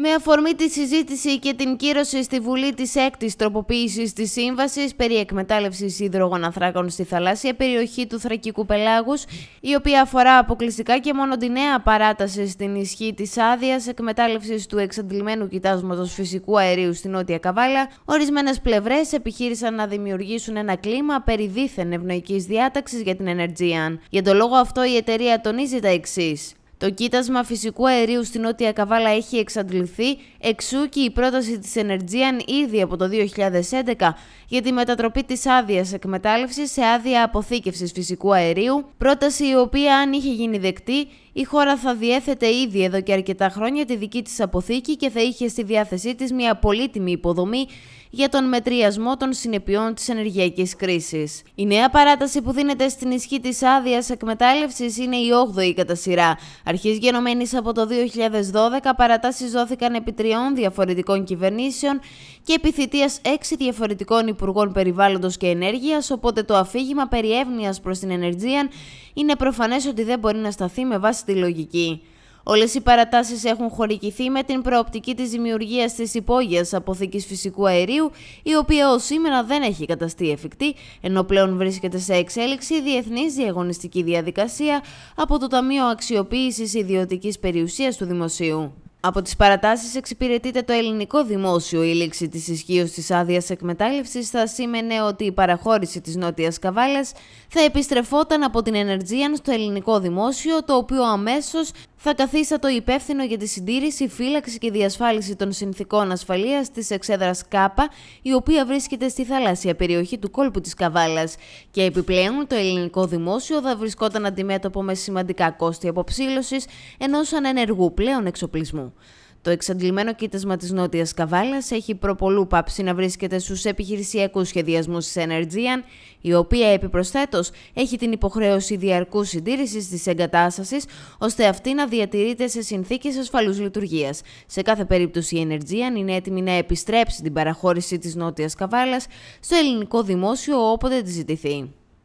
Με αφορμή τη συζήτηση και την κύρωση στη Βουλή της έκτης τροποποίησης της σύμβασης περί εκμετάλλευσης υδρογοναθράκων στη θαλάσσια περιοχή του Θρακικού Πελάγους, η οποία αφορά αποκλειστικά και μόνο τη νέα παράταση στην ισχύ της άδειας εκμετάλλευσης του εξαντλημένου κοιτάσματος φυσικού αερίου στην Νότια Καβάλα, ορισμένες πλευρές επιχείρησαν να δημιουργήσουν ένα κλίμα περί δίθεν ευνοϊκής διάταξης για την Energean. Για τον λόγο αυτό, η εταιρεία τονίζει τα εξής. Το κοίτασμα φυσικού αερίου στην Νότια Καβάλα έχει εξαντληθεί, εξού και η πρόταση της Energian ήδη από το 2011 για τη μετατροπή της άδειας εκμετάλλευσης σε άδεια αποθήκευσης φυσικού αερίου, πρόταση η οποία αν είχε γίνει δεκτή η χώρα θα διέθετε ήδη εδώ και αρκετά χρόνια τη δική της αποθήκη και θα είχε στη διάθεσή της μια πολύτιμη υποδομή για τον μετριασμό των συνεπειών της ενεργειακής κρίσης. Η νέα παράταση που δίνεται στην ισχύ της άδειας εκμετάλλευσης είναι η 8η κατά σειρά. Αρχής γενομένης από το 2012 παρατάσεις δόθηκαν επί τριών διαφορετικών κυβερνήσεων και επί θητείας διαφορετικών υπουργών περιβάλλοντος και ενέργειας, οπότε το αφήγημα περί προς την ενεργεία είναι προφανές ότι δεν μπορεί να σταθεί με βάση στη Όλες οι παρατάσεις έχουν χορηγηθεί με την προοπτική της δημιουργίας της υπόγειας αποθήκης φυσικού αερίου, η οποία ως σήμερα δεν έχει καταστεί εφικτή, ενώ πλέον βρίσκεται σε εξέλιξη η διεθνής διαγωνιστική διαδικασία από το Ταμείο Αξιοποίησης Ιδιωτικής Περιουσίας του Δημοσίου. Από τις παρατάσεις εξυπηρετείται το ελληνικό δημόσιο. Η λήξη της ισχύως της άδειας εκμετάλλευσης θα σήμαινε ότι η παραχώρηση της νότιας καβάλας θα επιστρεφόταν από την ενεργία στο ελληνικό δημόσιο, το οποίο αμέσως θα το υπεύθυνο για τη συντήρηση, φύλαξη και διασφάλιση των συνθήκων ασφαλείας της εξέδρας ΚΑΠΑ, η οποία βρίσκεται στη θαλάσσια περιοχή του κόλπου της Καβάλας. Και επιπλέον, το ελληνικό δημόσιο θα βρισκόταν αντιμέτωπο με σημαντικά κόστη αποψήλωσης ενός ανενεργού πλέον εξοπλισμού. Το εξαντλημένο κοίτασμα της Νότιας Καβάλας έχει προπολού πάψει να βρίσκεται στους επιχειρησιακούς σχεδιασμούς της Energean, η οποία επιπροσθέτως έχει την υποχρέωση διαρκούς συντήρησης της εγκατάστασης, ώστε αυτή να διατηρείται σε συνθήκες ασφαλούς λειτουργίας. Σε κάθε περίπτωση, η Energean είναι έτοιμη να επιστρέψει την παραχώρηση της Νότιας Καβάλας στο ελληνικό δημόσιο όποτε τη ζητηθεί.